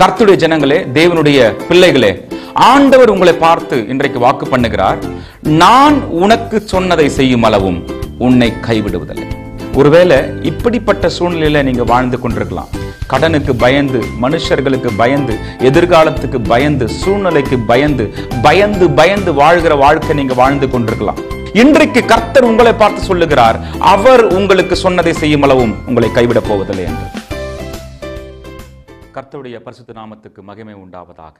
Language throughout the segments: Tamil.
கர்த்துடைய ஜனங்களே தேவனுடைய பிள்ளைகளே ஆண்டவர் உங்களை பார்த்து இன்றைக்கு வாக்கு பண்ணுகிறார் நான் உனக்கு சொன்னதை செய்யும் அளவும் உன்னை கைவிடுவதில்லை ஒருவேளை இப்படிப்பட்ட சூழ்நிலையில நீங்க வாழ்ந்து கொண்டிருக்கலாம் கடனுக்கு பயந்து மனுஷர்களுக்கு பயந்து எதிர்காலத்துக்கு பயந்து சூழ்நிலைக்கு பயந்து பயந்து பயந்து வாழ்கிற வாழ்க்கை நீங்க வாழ்ந்து கொண்டிருக்கலாம் இன்றைக்கு கர்த்தர் உங்களை பார்த்து சொல்லுகிறார் அவர் உங்களுக்கு சொன்னதை செய்யும் அளவும் உங்களை கைவிடப் போவதில்லை என்று கர்த்தருடைய பரிசுத்த நாமத்துக்கு மகிமை உண்டாவதாக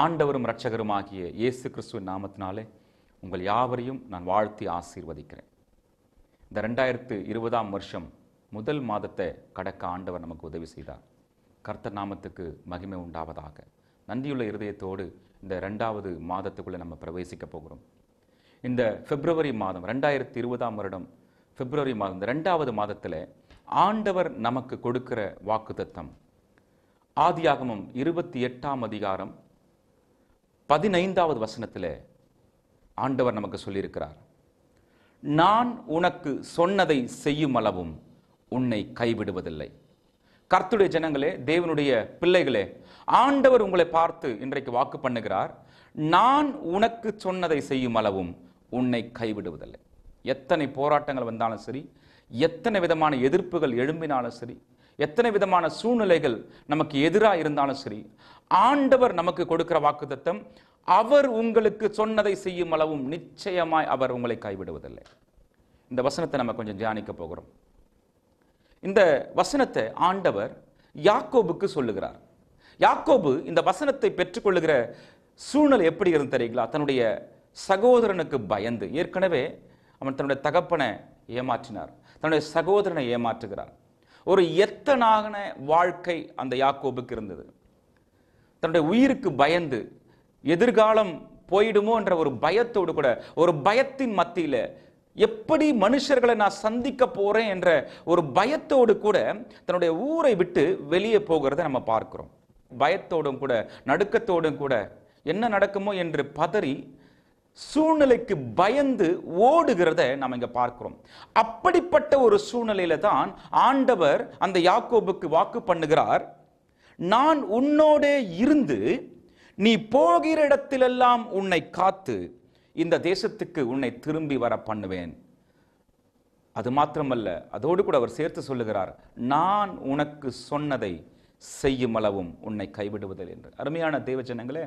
ஆண்டவரும் இரட்சகருமாகிய இயேசு கிறிஸ்துவின் நாமத்தினாலே உங்கள் யாவரையும் நான் வாழ்த்தி ஆசீர்வதிக்கிறேன் இந்த ரெண்டாயிரத்து இருபதாம் வருஷம் முதல் மாதத்தை கடக்க ஆண்டவர் நமக்கு உதவி செய்தார் கர்த்தர் நாமத்துக்கு மகிமை உண்டாவதாக நந்தியுள்ள இருதயத்தோடு இந்த ரெண்டாவது மாதத்துக்குள்ளே நம்ம பிரவேசிக்க போகிறோம் இந்த பிப்ரவரி மாதம் ரெண்டாயிரத்தி இருபதாம் வருடம் பிப்ரவரி மாதம் இந்த ரெண்டாவது மாதத்தில் ஆண்டவர் நமக்கு கொடுக்கிற வாக்குத்தத்தம் ஆதியாகமம் இருபத்தி எட்டாம் அதிகாரம் பதினைந்தாவது வசனத்தில் ஆண்டவர் நமக்கு சொல்லியிருக்கிறார் நான் உனக்கு சொன்னதை செய்யும் அளவும் உன்னை கைவிடுவதில்லை கர்த்துடைய ஜனங்களே தேவனுடைய பிள்ளைகளே ஆண்டவர் உங்களை பார்த்து இன்றைக்கு வாக்கு பண்ணுகிறார் நான் உனக்கு சொன்னதை செய்யும் அளவும் உன்னை கைவிடுவதில்லை எத்தனை போராட்டங்கள் வந்தாலும் சரி எத்தனை விதமான எதிர்ப்புகள் எழும்பினாலும் சரி எத்தனை விதமான சூழ்நிலைகள் நமக்கு எதிராக இருந்தாலும் சரி ஆண்டவர் நமக்கு கொடுக்கிற வாக்குத்தத்தம் அவர் உங்களுக்கு சொன்னதை செய்யும் அளவும் நிச்சயமாய் அவர் உங்களை கைவிடுவதில்லை இந்த வசனத்தை நம்ம கொஞ்சம் தியானிக்க போகிறோம் இந்த வசனத்தை ஆண்டவர் யாக்கோபுக்கு சொல்லுகிறார் யாக்கோபு இந்த வசனத்தை பெற்றுக்கொள்ளுகிற சூழ்நிலை எப்படி இருந்து தெரியுங்களா தன்னுடைய சகோதரனுக்கு பயந்து ஏற்கனவே அவன் தன்னுடைய தகப்பனை ஏமாற்றினார் தன்னுடைய சகோதரனை ஏமாற்றுகிறார் ஒரு எத்தனாகன வாழ்க்கை அந்த யாக்கோபுக்கு இருந்தது தன்னுடைய உயிருக்கு பயந்து எதிர்காலம் போயிடுமோ என்ற ஒரு பயத்தோடு கூட ஒரு பயத்தின் மத்தியில் எப்படி மனுஷர்களை நான் சந்திக்க போகிறேன் என்ற ஒரு பயத்தோடு கூட தன்னுடைய ஊரை விட்டு வெளியே போகிறத நம்ம பார்க்கிறோம் பயத்தோடும் கூட நடுக்கத்தோடும் கூட என்ன நடக்குமோ என்று பதறி சூழ்நிலைக்கு பயந்து ஓடுகிறத நாம் இங்க பார்க்கிறோம் அப்படிப்பட்ட ஒரு சூழ்நிலையில தான் ஆண்டவர் அந்த யாக்கோபுக்கு வாக்கு பண்ணுகிறார் நான் உன்னோடே இருந்து நீ போகிற இடத்திலெல்லாம் உன்னை காத்து இந்த தேசத்துக்கு உன்னை திரும்பி வர பண்ணுவேன் அது மாத்திரமல்ல அதோடு கூட அவர் சேர்த்து சொல்லுகிறார் நான் உனக்கு சொன்னதை செய்யும் அளவும் உன்னை கைவிடுவதில் என்று அருமையான தேவஜனங்களே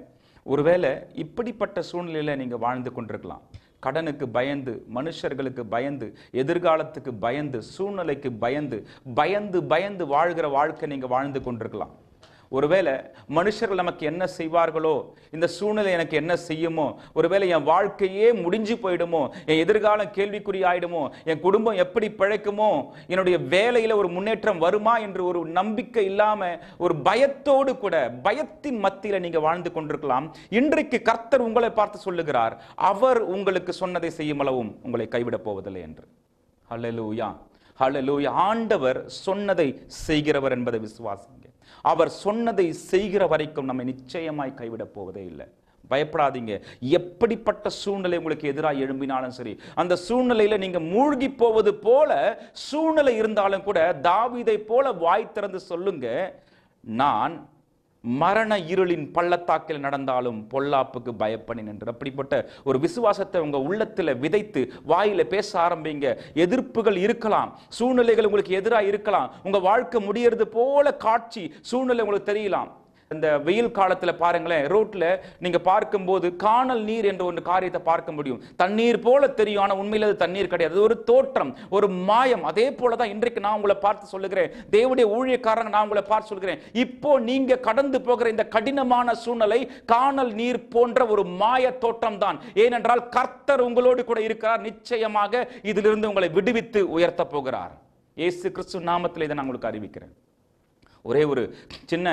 ஒருவேளை இப்படிப்பட்ட சூழ்நிலையில் நீங்கள் வாழ்ந்து கொண்டிருக்கலாம் கடனுக்கு பயந்து மனுஷர்களுக்கு பயந்து எதிர்காலத்துக்கு பயந்து சூழ்நிலைக்கு பயந்து பயந்து பயந்து வாழ்கிற வாழ்க்கை நீங்கள் வாழ்ந்து கொண்டிருக்கலாம் ஒருவேளை மனுஷர்கள் நமக்கு என்ன செய்வார்களோ இந்த சூழ்நிலை எனக்கு என்ன செய்யுமோ ஒருவேளை என் வாழ்க்கையே முடிஞ்சு போயிடுமோ என் எதிர்காலம் கேள்விக்குறி ஆயிடுமோ என் குடும்பம் எப்படி பிழைக்குமோ என்னுடைய வேலையில் ஒரு முன்னேற்றம் வருமா என்று ஒரு நம்பிக்கை இல்லாமல் ஒரு பயத்தோடு கூட பயத்தின் மத்தியில் நீங்கள் வாழ்ந்து கொண்டிருக்கலாம் இன்றைக்கு கர்த்தர் உங்களை பார்த்து சொல்லுகிறார் அவர் உங்களுக்கு சொன்னதை செய்யும் அளவும் உங்களை கைவிடப் போவதில்லை என்று ஹலலூயா ஹலலூயா ஆண்டவர் சொன்னதை செய்கிறவர் என்பதை விசுவாசிங்க அவர் சொன்னதை செய்கிற வரைக்கும் நம்மை நிச்சயமாய் கைவிடப் போவதே இல்லை பயப்படாதீங்க எப்படிப்பட்ட சூழ்நிலை உங்களுக்கு எதிராக எழும்பினாலும் சரி அந்த சூழ்நிலையில நீங்க மூழ்கி போவது போல சூழ்நிலை இருந்தாலும் கூட தாவிதை போல வாய் திறந்து சொல்லுங்க நான் மரண இருளின் பள்ளத்தாக்கில் நடந்தாலும் பொல்லாப்புக்கு பயப்பணி நின்று அப்படிப்பட்ட ஒரு விசுவாசத்தை உங்கள் உள்ளத்தில் விதைத்து வாயில் பேச ஆரம்பிங்க எதிர்ப்புகள் இருக்கலாம் சூழ்நிலைகள் உங்களுக்கு எதிராக இருக்கலாம் உங்கள் வாழ்க்கை முடியறது போல காட்சி சூழ்நிலை உங்களுக்கு தெரியலாம் இந்த வெயில் காலத்தில் பாருங்களேன் ரோட்டில் நீங்கள் பார்க்கும்போது காணல் நீர் என்ற ஒரு காரியத்தை பார்க்க முடியும் தண்ணீர் போல தெரியும் ஆனால் உண்மையில் அது தண்ணீர் கிடையாது ஒரு தோற்றம் ஒரு மாயம் அதே போல தான் இன்றைக்கு நான் உங்களை பார்த்து சொல்லுகிறேன் தேவடைய ஊழியக்காரங்க நான் உங்களை பார்த்து சொல்கிறேன் இப்போ நீங்கள் கடந்து போகிற இந்த கடினமான சூழ்நிலை காணல் நீர் போன்ற ஒரு மாய தோற்றம் தான் ஏனென்றால் கர்த்தர் உங்களோடு கூட இருக்கிறார் நிச்சயமாக இதிலிருந்து உங்களை விடுவித்து உயர்த்த போகிறார் இயேசு கிறிஸ்து நாமத்தில் இதை நான் உங்களுக்கு அறிவிக்கிறேன் ஒரே ஒரு சின்ன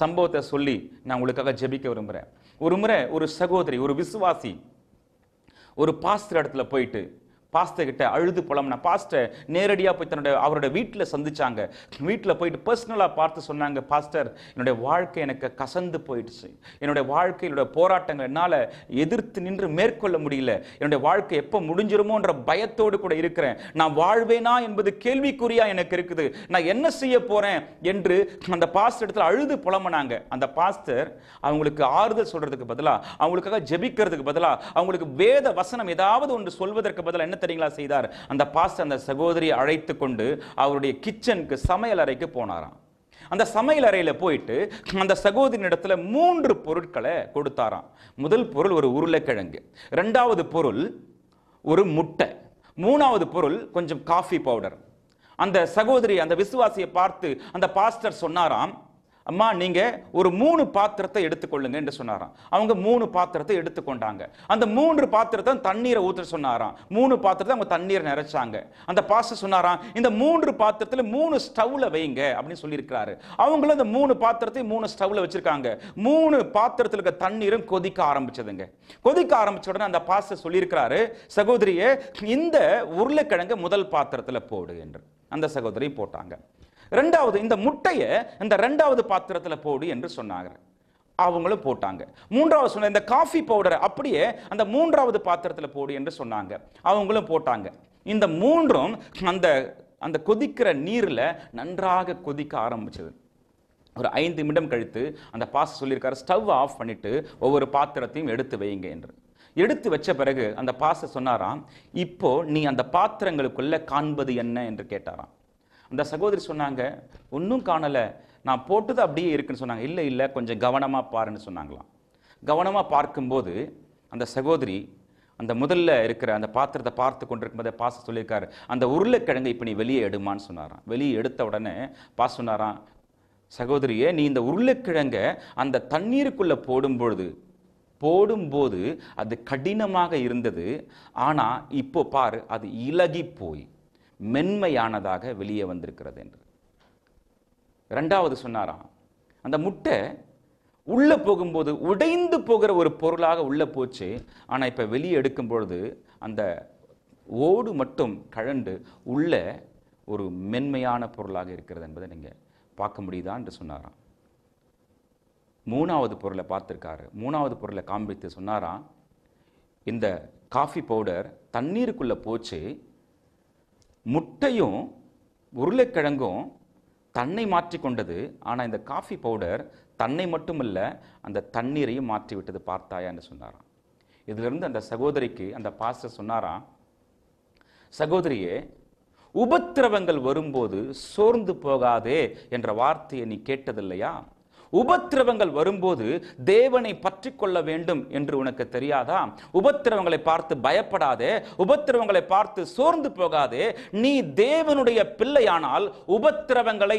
சம்பவத்தை சொல்லி நான் உங்களுக்காக ஜெபிக்க விரும்புகிறேன் ஒரு முறை ஒரு சகோதரி ஒரு விசுவாசி ஒரு பாஸ்திர இடத்துல போயிட்டு பாஸ்டர் கிட்ட அழுது புலம்னா பாஸ்டர் நேரடியாக போய் தன்னுடைய அவரோட வீட்டில் சந்திச்சாங்க வீட்டில் போயிட்டு பர்சனலாக பார்த்து சொன்னாங்க பாஸ்டர் என்னுடைய வாழ்க்கை எனக்கு கசந்து போயிடுச்சு என்னுடைய வாழ்க்கையினுடைய போராட்டங்கள் என்னால் எதிர்த்து நின்று மேற்கொள்ள முடியல என்னுடைய வாழ்க்கை எப்போ முடிஞ்சிருமோன்ற பயத்தோடு கூட இருக்கிறேன் நான் வாழ்வேனா என்பது கேள்விக்குறியா எனக்கு இருக்குது நான் என்ன செய்ய போகிறேன் என்று அந்த பாஸ்டர் இடத்துல அழுது புலம்பனாங்க அந்த பாஸ்டர் அவங்களுக்கு ஆறுதல் சொல்றதுக்கு பதிலாக அவங்களுக்காக ஜெபிக்கிறதுக்கு பதிலாக அவங்களுக்கு வேத வசனம் ஏதாவது ஒன்று சொல்வதற்கு பதிலாக என்ன கத்தரிங்களா செய்தார் அந்த பாஸ்டர் அந்த சகோதரியை அழைத்து கொண்டு அவருடைய கிச்சனுக்கு சமையல் அறைக்கு போனாராம் அந்த சமையல் அறையில் போயிட்டு அந்த சகோதரியிடத்தில் மூன்று பொருட்களை கொடுத்தாராம் முதல் பொருள் ஒரு உருளைக்கிழங்கு ரெண்டாவது பொருள் ஒரு முட்டை மூணாவது பொருள் கொஞ்சம் காஃபி பவுடர் அந்த சகோதரி அந்த விசுவாசியை பார்த்து அந்த பாஸ்டர் சொன்னாராம் அம்மா நீங்கள் ஒரு மூணு பாத்திரத்தை எடுத்துக்கொள்ளுங்க என்று சொன்னாராம் அவங்க மூணு பாத்திரத்தை எடுத்துக்கொண்டாங்க அந்த மூன்று பாத்திரத்தை தண்ணீரை ஊற்ற சொன்னாராம் மூணு பாத்திரத்தை அவங்க தண்ணீரை நிறைச்சாங்க அந்த பாச சொன்னாராம் இந்த மூன்று பாத்திரத்தில் மூணு ஸ்டவ்ல வைங்க அப்படின்னு சொல்லியிருக்கிறாரு அவங்களும் அந்த மூணு பாத்திரத்தை மூணு ஸ்டவ்ல வச்சிருக்காங்க மூணு பாத்திரத்தில் இருக்க தண்ணீரும் கொதிக்க ஆரம்பிச்சதுங்க கொதிக்க ஆரம்பிச்ச உடனே அந்த பாச சொல்லியிருக்கிறாரு சகோதரியே இந்த உருளைக்கிழங்கு முதல் பாத்திரத்தில் போடு என்று அந்த சகோதரியும் போட்டாங்க ரெண்டாவது இந்த முட்டையை இந்த ரெண்டாவது பாத்திரத்தில் போடு என்று சொன்னாங்க அவங்களும் போட்டாங்க மூன்றாவது சொன்ன இந்த காஃபி பவுடரை அப்படியே அந்த மூன்றாவது பாத்திரத்தில் போடு என்று சொன்னாங்க அவங்களும் போட்டாங்க இந்த மூன்றும் அந்த அந்த கொதிக்கிற நீரில் நன்றாக கொதிக்க ஆரம்பிச்சது ஒரு ஐந்து நிமிடம் கழித்து அந்த பாச சொல்லியிருக்காரு ஸ்டவ் ஆஃப் பண்ணிவிட்டு ஒவ்வொரு பாத்திரத்தையும் எடுத்து வையுங்க என்று எடுத்து வச்ச பிறகு அந்த பாச சொன்னாராம் இப்போ நீ அந்த பாத்திரங்களுக்குள்ள காண்பது என்ன என்று கேட்டாராம் இந்த சகோதரி சொன்னாங்க ஒன்றும் காணலை நான் போட்டது அப்படியே இருக்குன்னு சொன்னாங்க இல்லை இல்லை கொஞ்சம் கவனமாக பாருன்னு சொன்னாங்களாம் கவனமாக பார்க்கும்போது அந்த சகோதரி அந்த முதல்ல இருக்கிற அந்த பாத்திரத்தை பார்த்து கொண்டிருக்கும்போதே பாச சொல்லியிருக்காரு அந்த உருளைக்கிழங்கு இப்போ நீ வெளியே எடுமான்னு சொன்னாராம் வெளியே எடுத்த உடனே பாச சொன்னாராம் சகோதரியே நீ இந்த உருளைக்கிழங்க அந்த தண்ணீருக்குள்ளே போடும்பொழுது போடும்போது அது கடினமாக இருந்தது ஆனால் இப்போ பாரு அது இலகி போய் மென்மையானதாக வெளியே வந்திருக்கிறது என்று ரெண்டாவது சொன்னாராம் அந்த முட்டை உள்ளே போகும்போது உடைந்து போகிற ஒரு பொருளாக உள்ளே போச்சு ஆனால் இப்போ வெளியே எடுக்கும் பொழுது அந்த ஓடு மட்டும் கழண்டு உள்ள ஒரு மென்மையான பொருளாக இருக்கிறது என்பதை நீங்கள் பார்க்க முடியுதா என்று சொன்னாராம் மூணாவது பொருளை பார்த்துருக்காரு மூணாவது பொருளை காண்பித்து சொன்னாராம் இந்த காஃபி பவுடர் தண்ணீருக்குள்ளே போச்சு முட்டையும் உருளைக்கிழங்கும் தன்னை மாற்றி கொண்டது ஆனால் இந்த காஃபி பவுடர் தன்னை மட்டுமல்ல அந்த தண்ணீரையும் மாற்றி விட்டது பார்த்தாயா என்று சொன்னாராம் இதிலிருந்து அந்த சகோதரிக்கு அந்த பாஸ்டர் சொன்னாராம் சகோதரியே உபத்திரவங்கள் வரும்போது சோர்ந்து போகாதே என்ற வார்த்தையை நீ கேட்டதில்லையா உபத்திரவங்கள் வரும்போது தேவனை பற்றி கொள்ள வேண்டும் என்று உனக்கு தெரியாதா உபத்திரவங்களை பார்த்து பயப்படாதே உபத்திரவங்களை பார்த்து சோர்ந்து போகாதே நீ தேவனுடைய பிள்ளையானால் உபத்திரவங்களை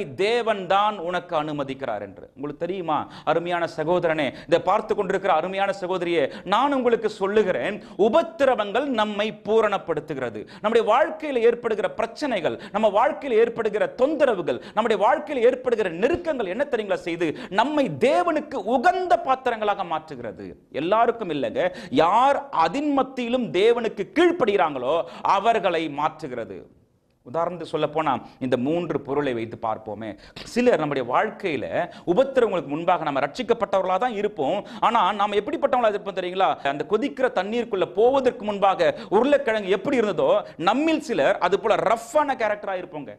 தான் உனக்கு அனுமதிக்கிறார் என்று உங்களுக்கு தெரியுமா அருமையான சகோதரனே இதை பார்த்து கொண்டிருக்கிற அருமையான சகோதரியே நான் உங்களுக்கு சொல்லுகிறேன் உபத்திரவங்கள் நம்மை பூரணப்படுத்துகிறது நம்முடைய வாழ்க்கையில் ஏற்படுகிற பிரச்சனைகள் நம்ம வாழ்க்கையில் ஏற்படுகிற தொந்தரவுகள் நம்முடைய வாழ்க்கையில் ஏற்படுகிற நெருக்கங்கள் என்ன தெரியுங்களா செய்து நம்மை தேவனுக்கு உகந்த பாத்திரங்களாக மாற்றுகிறது எல்லாருக்கும் இல்லைங்க யார் அதின் மத்தியிலும் தேவனுக்கு கீழ்ப்படுகிறாங்களோ அவர்களை மாற்றுகிறது உதாரணத்துக்கு சொல்ல போனால் இந்த மூன்று பொருளை வைத்து பார்ப்போமே சிலர் நம்முடைய வாழ்க்கையில் உபத்திரவங்களுக்கு முன்பாக நம்ம ரட்சிக்கப்பட்டவர்களாக தான் இருப்போம் ஆனால் நாம் எப்படிப்பட்டவங்களாக இருப்போம் தெரியுங்களா அந்த கொதிக்கிற தண்ணீருக்குள்ளே போவதற்கு முன்பாக உருளைக்கிழங்கு எப்படி இருந்ததோ நம்மில் சிலர் அது போல் ரஃப்பான கேரக்டராக இருப்போங்க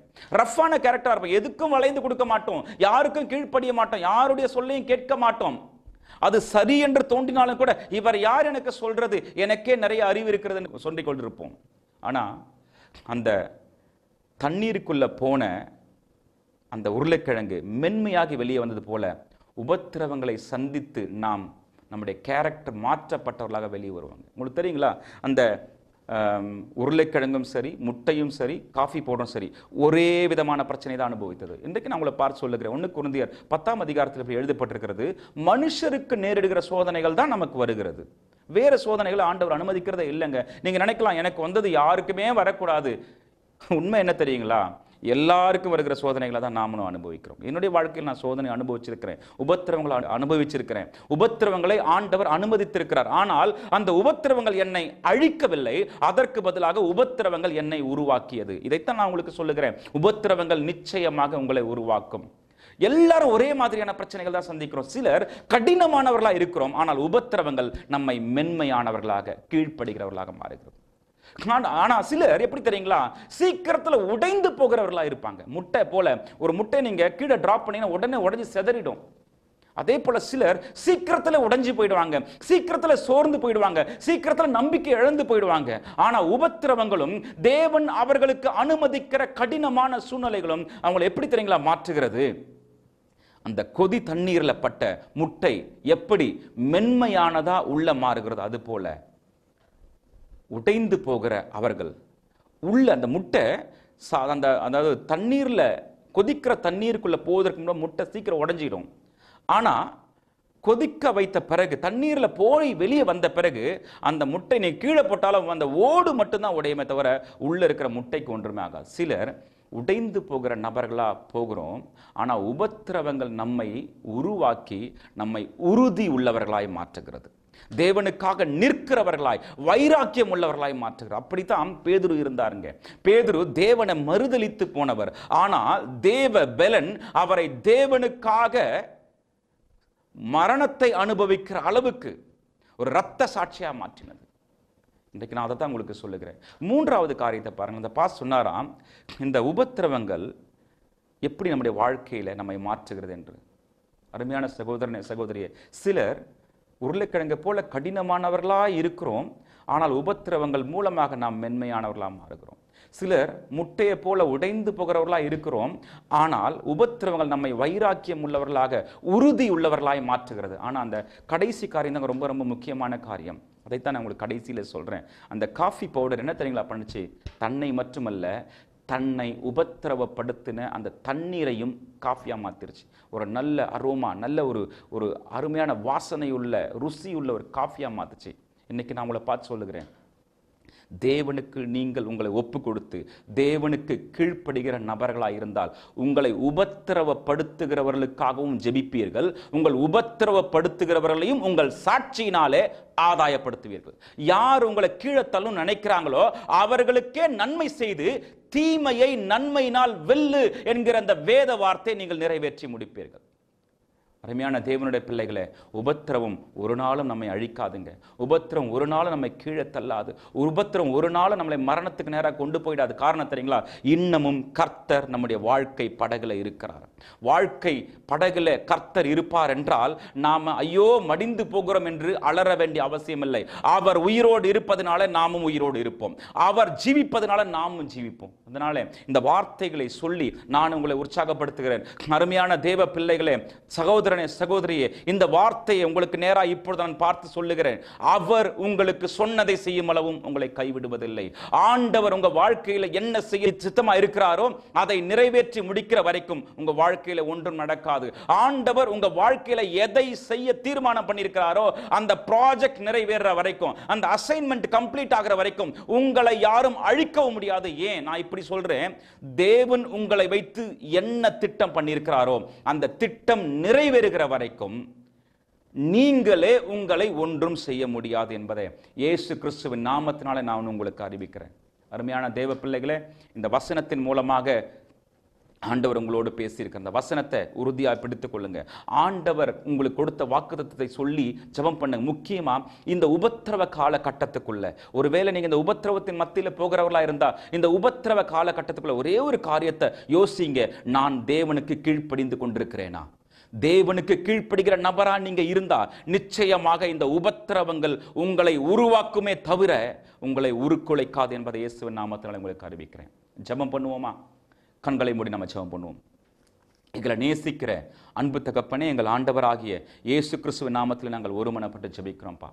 ரஃப்பான கேரக்டராக இருப்போம் எதுக்கும் வளைந்து கொடுக்க மாட்டோம் யாருக்கும் கீழ்ப்படிய மாட்டோம் யாருடைய சொல்லையும் கேட்க மாட்டோம் அது சரி என்று தோன்றினாலும் கூட இவர் யார் எனக்கு சொல்றது எனக்கே நிறைய அறிவு இருக்கிறதுன்னு சொல்லிக் கொண்டிருப்போம் ஆனால் அந்த தண்ணீருக்குள்ளே போன அந்த உருளைக்கிழங்கு மென்மையாகி வெளியே வந்தது போல உபத்திரவங்களை சந்தித்து நாம் நம்முடைய கேரக்டர் மாற்றப்பட்டவர்களாக வெளியே வருவாங்க உங்களுக்கு தெரியுங்களா அந்த உருளைக்கிழங்கும் சரி முட்டையும் சரி காஃபி போடும் சரி ஒரே விதமான பிரச்சனை தான் அனுபவித்தது இன்றைக்கு நான் உங்களை பார்த்து சொல்லுகிறேன் ஒன்று குருந்தியர் பத்தாம் அதிகாரத்தில் இப்படி எழுதப்பட்டிருக்கிறது மனுஷருக்கு நேரிடுகிற சோதனைகள் தான் நமக்கு வருகிறது வேறு சோதனைகளை ஆண்டவர் அனுமதிக்கிறதே இல்லைங்க நீங்கள் நினைக்கலாம் எனக்கு வந்தது யாருக்குமே வரக்கூடாது உண்மை என்ன தெரியுங்களா எல்லாருக்கும் வருகிற சோதனைகளை தான் நாமளும் அனுபவிக்கிறோம் என்னுடைய வாழ்க்கையில் நான் சோதனை அனுபவிச்சிருக்கிறேன் உபத்திரவங்களை அனுபவிச்சிருக்கிறேன் உபத்திரவங்களை ஆண்டவர் அனுமதித்திருக்கிறார் ஆனால் அந்த உபத்திரவங்கள் என்னை அழிக்கவில்லை அதற்கு பதிலாக உபத்திரவங்கள் என்னை உருவாக்கியது இதைத்தான் நான் உங்களுக்கு சொல்லுகிறேன் உபத்திரவங்கள் நிச்சயமாக உங்களை உருவாக்கும் எல்லாரும் ஒரே மாதிரியான பிரச்சனைகள் தான் சந்திக்கிறோம் சிலர் கடினமானவர்களாக இருக்கிறோம் ஆனால் உபத்திரவங்கள் நம்மை மென்மையானவர்களாக கீழ்ப்படுகிறவர்களாக மாறுகிறோம் ஆனால் சிலர் எப்படி தெரியுங்களா சீக்கிரத்தில் உடைந்து போகிறவர்களா இருப்பாங்க முட்டை போல ஒரு முட்டை நீங்கள் கீழே ட்ராப் பண்ணீங்கன்னா உடனே உடஞ்சி செதறிடும் அதே போல சிலர் சீக்கிரத்தில் உடைஞ்சு போயிடுவாங்க சீக்கிரத்தில் சோர்ந்து போயிடுவாங்க சீக்கிரத்தில் நம்பிக்கை இழந்து போயிடுவாங்க ஆனா உபத்திரவங்களும் தேவன் அவர்களுக்கு அனுமதிக்கிற கடினமான சூழ்நிலைகளும் அவங்களை எப்படி தெரியுங்களா மாற்றுகிறது அந்த கொதி தண்ணீரில் பட்ட முட்டை எப்படி மென்மையானதா உள்ள மாறுகிறது அது போல உடைந்து போகிற அவர்கள் உள்ள அந்த முட்டை சா அந்த அதாவது தண்ணீரில் கொதிக்கிற தண்ணீருக்குள்ளே போவதற்கு முன்னாடி முட்டை சீக்கிரம் உடஞ்சிடும் ஆனால் கொதிக்க வைத்த பிறகு தண்ணீரில் போய் வெளியே வந்த பிறகு அந்த முட்டை நீ கீழே போட்டாலும் அந்த ஓடு மட்டும்தான் உடையுமே தவிர உள்ளே இருக்கிற முட்டைக்கு ஒன்றுமே ஆகாது சிலர் உடைந்து போகிற நபர்களாக போகிறோம் ஆனால் உபத்திரவங்கள் நம்மை உருவாக்கி நம்மை உறுதி உள்ளவர்களாய் மாற்றுகிறது தேவனுக்காக நிற்கிறவர்களாய் வைராக்கியம் உள்ளவர்களாய் மாற்றுகிறார் அப்படித்தான் பேதுரு இருந்தாருங்க பேதுரு தேவனை மறுதளித்து போனவர் ஆனால் தேவ பெலன் அவரை தேவனுக்காக மரணத்தை அனுபவிக்கிற அளவுக்கு ஒரு இரத்த சாட்சியாக மாற்றினது இன்றைக்கு நான் அதை தான் உங்களுக்கு சொல்லுகிறேன் மூன்றாவது காரியத்தை பாருங்கள் இந்த பாஸ் சொன்னாராம் இந்த உபத்திரவங்கள் எப்படி நம்முடைய வாழ்க்கையில் நம்மை மாற்றுகிறது என்று அருமையான சகோதரனை சகோதரியை சிலர் உருளைக்கிழங்கை போல கடினமானவர்களாக இருக்கிறோம் ஆனால் உபத்திரவங்கள் மூலமாக நாம் மென்மையானவர்களாக மாறுகிறோம் சிலர் முட்டையை போல உடைந்து போகிறவர்களாக இருக்கிறோம் ஆனால் உபத்திரவங்கள் நம்மை வைராக்கியம் உள்ளவர்களாக உறுதி உள்ளவர்களாய் மாற்றுகிறது ஆனால் அந்த கடைசி காரியம் தான் ரொம்ப ரொம்ப முக்கியமான காரியம் அதைத்தான் நான் உங்களுக்கு கடைசியில் சொல்கிறேன் அந்த காஃபி பவுடர் என்ன தெரியுங்களா பண்ணுச்சு தன்னை மட்டுமல்ல தன்னை உபத்திரவப்படுத்தின அந்த தண்ணீரையும் காஃபியாக மாற்றிருச்சு ஒரு நல்ல அரோமா நல்ல ஒரு ஒரு அருமையான வாசனை உள்ள ருசி உள்ள ஒரு காஃபியாக மாற்றுச்சு இன்றைக்கி நான் உங்களை பார்த்து சொல்லுகிறேன் தேவனுக்கு நீங்கள் உங்களை ஒப்பு கொடுத்து தேவனுக்கு கீழ்ப்படுகிற நபர்களாக இருந்தால் உங்களை உபத்திரவப்படுத்துகிறவர்களுக்காகவும் ஜெபிப்பீர்கள் உங்கள் உபத்திரவப்படுத்துகிறவர்களையும் உங்கள் சாட்சியினாலே ஆதாயப்படுத்துவீர்கள் யார் உங்களை கீழே தள்ளும் நினைக்கிறாங்களோ அவர்களுக்கே நன்மை செய்து தீமையை நன்மையினால் வெல்லு என்கிற அந்த வேத வார்த்தை நீங்கள் நிறைவேற்றி முடிப்பீர்கள் அருமையான தேவனுடைய பிள்ளைகளை உபத்திரவம் ஒரு நாளும் நம்மை அழிக்காதுங்க உபத்திரம் ஒரு நாளும் நம்மை கீழே தள்ளாது உபத்திரம் ஒரு நாளும் நம்மளை மரணத்துக்கு நேராக கொண்டு போயிடாது காரணம் தெரியுங்களா இன்னமும் கர்த்தர் நம்முடைய வாழ்க்கை படகுல இருக்கிறார் வாழ்க்கை படகுல கர்த்தர் இருப்பார் என்றால் நாம் ஐயோ மடிந்து போகிறோம் என்று அலற வேண்டிய அவசியம் இல்லை அவர் உயிரோடு இருப்பதனால நாமும் உயிரோடு இருப்போம் அவர் ஜீவிப்பதனால நாமும் ஜீவிப்போம் அதனால இந்த வார்த்தைகளை சொல்லி நான் உங்களை உற்சாகப்படுத்துகிறேன் அருமையான தேவ பிள்ளைகளே சகோதர சகோதரனே சகோதரியே இந்த வார்த்தையை உங்களுக்கு நேராக இப்பொழுது நான் பார்த்து சொல்லுகிறேன் அவர் உங்களுக்கு சொன்னதை செய்யும் அளவும் உங்களை கைவிடுவதில்லை ஆண்டவர் உங்க வாழ்க்கையில என்ன செய்ய சித்தமா இருக்கிறாரோ அதை நிறைவேற்றி முடிக்கிற வரைக்கும் உங்க வாழ்க்கையில ஒன்றும் நடக்காது ஆண்டவர் உங்க வாழ்க்கையில எதை செய்ய தீர்மானம் பண்ணியிருக்கிறாரோ அந்த ப்ராஜெக்ட் நிறைவேற வரைக்கும் அந்த அசைன்மெண்ட் கம்ப்ளீட் ஆகிற வரைக்கும் உங்களை யாரும் அழிக்கவும் முடியாது ஏன் நான் இப்படி சொல்றேன் தேவன் உங்களை வைத்து என்ன திட்டம் பண்ணியிருக்கிறாரோ அந்த திட்டம் நிறைவேற்ற வருகிற வரைக்கும் நீங்களே உங்களை ஒன்றும் செய்ய முடியாது என்பதை இயேசு கிறிஸ்துவின் நாமத்தினாலே நான் உங்களுக்கு அறிவிக்கிறேன் அருமையான தேவ பிள்ளைகளே இந்த வசனத்தின் மூலமாக ஆண்டவர் உங்களோடு பேசியிருக்க அந்த வசனத்தை உறுதியாக பிடித்து கொள்ளுங்க ஆண்டவர் உங்களுக்கு கொடுத்த வாக்குத்தத்தை சொல்லி ஜபம் பண்ணுங்க முக்கியமாக இந்த உபத்திரவ காலகட்டத்துக்குள்ள ஒருவேளை நீங்கள் இந்த உபத்திரவத்தின் மத்தியில் போகிறவர்களாக இருந்தால் இந்த உபத்திரவ காலகட்டத்துக்குள்ள ஒரே ஒரு காரியத்தை யோசிங்க நான் தேவனுக்கு கீழ்ப்படிந்து கொண்டிருக்கிறேனா தேவனுக்கு கீழ்ப்படுகிற நபரா நீங்க இருந்தா நிச்சயமாக இந்த உபத்திரவங்கள் உங்களை உருவாக்குமே தவிர உங்களை உருக்குலைக்காது என்பதை இயேசுவின் நாமத்தினால் உங்களுக்கு அறிவிக்கிறேன் ஜபம் பண்ணுவோமா கண்களை மூடி நம்ம ஜபம் பண்ணுவோம் எங்களை நேசிக்கிற அன்பு தகப்பனே எங்கள் ஆண்டவராகிய இயேசு கிறிஸ்துவ நாமத்தில் நாங்கள் ஒருமனப்பட்டு ஜபிக்கிறோம்ப்பா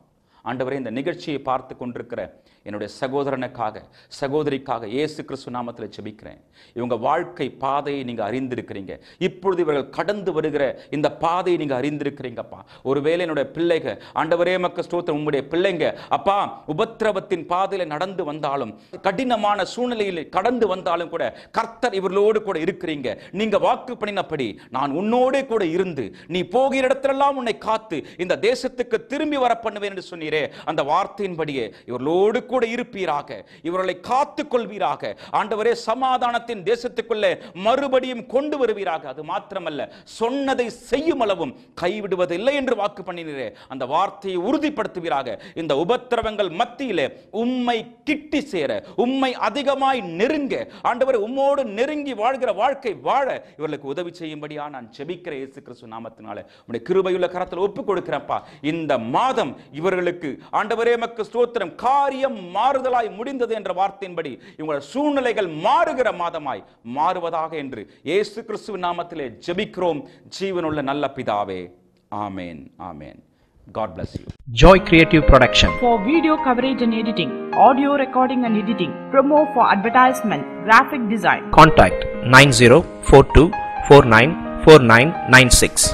ஆண்டவரே இந்த நிகழ்ச்சியை பார்த்து கொண்டிருக்கிற என்னுடைய சகோதரனுக்காக சகோதரிக்காக இயேசு கிறிஸ்து நாமத்தில் ஜெபிக்கிறேன் இவங்க வாழ்க்கை பாதையை நீங்கள் அறிந்திருக்கிறீங்க இப்பொழுது இவர்கள் கடந்து வருகிற இந்த பாதையை நீங்கள் அறிந்திருக்கிறீங்கப்பா ஒருவேளை என்னுடைய பிள்ளைங்க ஆண்டவரே மக்க ஸ்தோத்திரம் உங்களுடைய பிள்ளைங்க அப்பா உபத்திரவத்தின் பாதையில் நடந்து வந்தாலும் கடினமான சூழ்நிலையில் கடந்து வந்தாலும் கூட கர்த்தர் இவர்களோடு கூட இருக்கிறீங்க நீங்க வாக்கு பண்ணினபடி நான் உன்னோடு கூட இருந்து நீ போகிற இடத்திலெல்லாம் உன்னை காத்து இந்த தேசத்துக்கு திரும்பி வர பண்ணுவேன் என்று சொன்னீர் சொன்னீரே அந்த வார்த்தையின்படியே இவர்களோடு கூட இருப்பீராக இவர்களை காத்து கொள்வீராக ஆண்டவரே சமாதானத்தின் தேசத்துக்குள்ளே மறுபடியும் கொண்டு வருவீராக அது மாத்திரமல்ல சொன்னதை செய்யும் அளவும் கைவிடுவதில்லை என்று வாக்கு பண்ணினீரே அந்த வார்த்தையை உறுதிப்படுத்துவீராக இந்த உபத்திரவங்கள் மத்தியிலே உம்மை கிட்டி சேர உம்மை அதிகமாய் நெருங்க ஆண்டவர் உம்மோடு நெருங்கி வாழ்கிற வாழ்க்கை வாழ இவர்களுக்கு உதவி செய்யும்படியா நான் செபிக்கிற இயேசு கிறிஸ்து நாமத்தினால உடைய கிருபையுள்ள கரத்தில் ஒப்புக் கொடுக்கிறப்பா இந்த மாதம் இவர்களுக்கு இருக்கு ஆண்டவரே மக்கு ஸ்தோத்திரம் காரியம் மாறுதலாய் முடிந்தது என்ற வார்த்தையின்படி இவங்களோட சூழ்நிலைகள் மாறுகிற மாதமாய் மாறுவதாக என்று இயேசு கிறிஸ்துவ நாமத்திலே ஜபிக்கிறோம் ஜீவனுள்ள நல்ல பிதாவே ஆமேன் ஆமேன் God bless you. Joy Creative Production. For video coverage and editing, audio recording and editing, promo for advertisement, graphic design. Contact 9042494996.